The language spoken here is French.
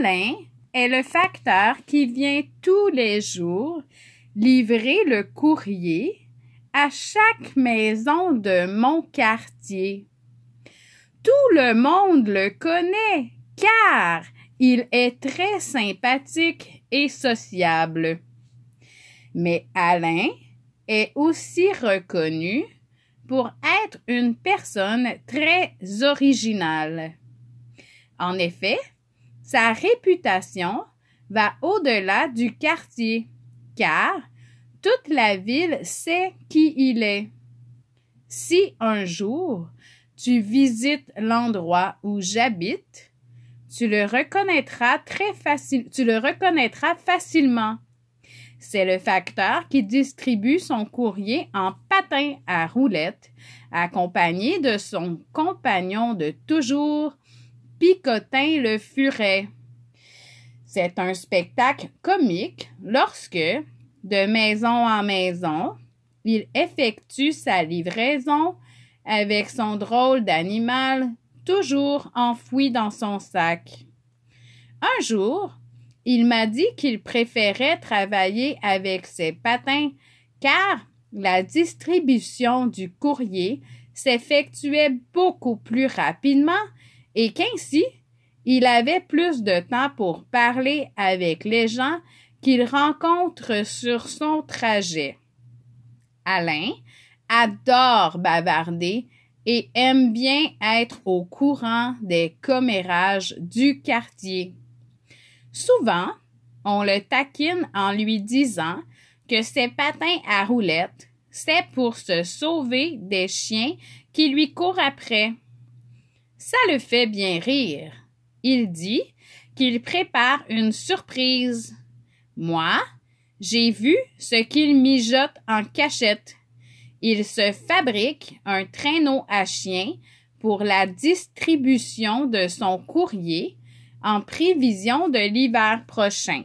Alain est le facteur qui vient tous les jours livrer le courrier à chaque maison de mon quartier. Tout le monde le connaît car il est très sympathique et sociable. Mais Alain est aussi reconnu pour être une personne très originale. En effet, sa réputation va au-delà du quartier, car toute la ville sait qui il est. Si un jour tu visites l'endroit où j'habite, tu le reconnaîtras très facile, tu le reconnaîtras facilement. C'est le facteur qui distribue son courrier en patin à roulettes, accompagné de son compagnon de toujours, Picotin le Furet. C'est un spectacle comique lorsque, de maison en maison, il effectue sa livraison avec son drôle d'animal toujours enfoui dans son sac. Un jour, il m'a dit qu'il préférait travailler avec ses patins car la distribution du courrier s'effectuait beaucoup plus rapidement et qu'ainsi, il avait plus de temps pour parler avec les gens qu'il rencontre sur son trajet. Alain adore bavarder et aime bien être au courant des commérages du quartier. Souvent, on le taquine en lui disant que ses patins à roulettes, c'est pour se sauver des chiens qui lui courent après. Ça le fait bien rire. Il dit qu'il prépare une surprise. Moi, j'ai vu ce qu'il mijote en cachette. Il se fabrique un traîneau à chien pour la distribution de son courrier en prévision de l'hiver prochain.